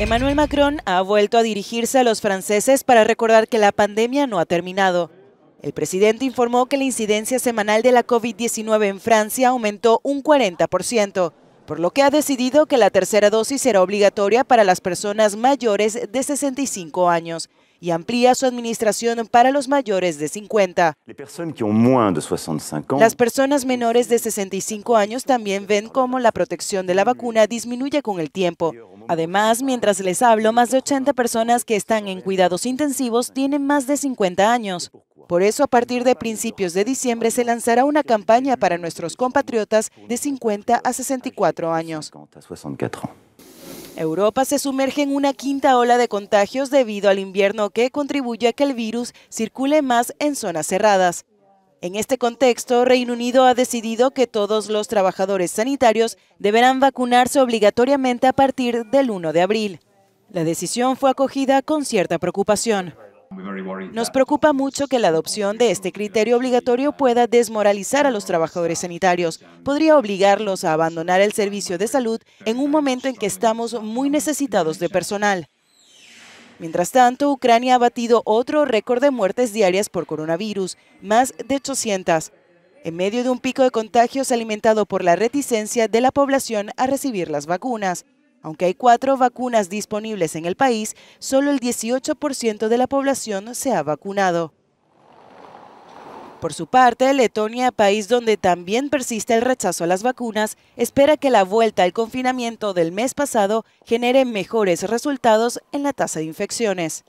Emmanuel Macron ha vuelto a dirigirse a los franceses para recordar que la pandemia no ha terminado. El presidente informó que la incidencia semanal de la COVID-19 en Francia aumentó un 40%, por lo que ha decidido que la tercera dosis será obligatoria para las personas mayores de 65 años y amplía su administración para los mayores de 50. Las personas menores de 65 años también ven cómo la protección de la vacuna disminuye con el tiempo. Además, mientras les hablo, más de 80 personas que están en cuidados intensivos tienen más de 50 años. Por eso, a partir de principios de diciembre se lanzará una campaña para nuestros compatriotas de 50 a 64 años. Europa se sumerge en una quinta ola de contagios debido al invierno que contribuye a que el virus circule más en zonas cerradas. En este contexto, Reino Unido ha decidido que todos los trabajadores sanitarios deberán vacunarse obligatoriamente a partir del 1 de abril. La decisión fue acogida con cierta preocupación. Nos preocupa mucho que la adopción de este criterio obligatorio pueda desmoralizar a los trabajadores sanitarios. Podría obligarlos a abandonar el servicio de salud en un momento en que estamos muy necesitados de personal. Mientras tanto, Ucrania ha batido otro récord de muertes diarias por coronavirus, más de 800, en medio de un pico de contagios alimentado por la reticencia de la población a recibir las vacunas. Aunque hay cuatro vacunas disponibles en el país, solo el 18% de la población se ha vacunado. Por su parte, Letonia, país donde también persiste el rechazo a las vacunas, espera que la vuelta al confinamiento del mes pasado genere mejores resultados en la tasa de infecciones.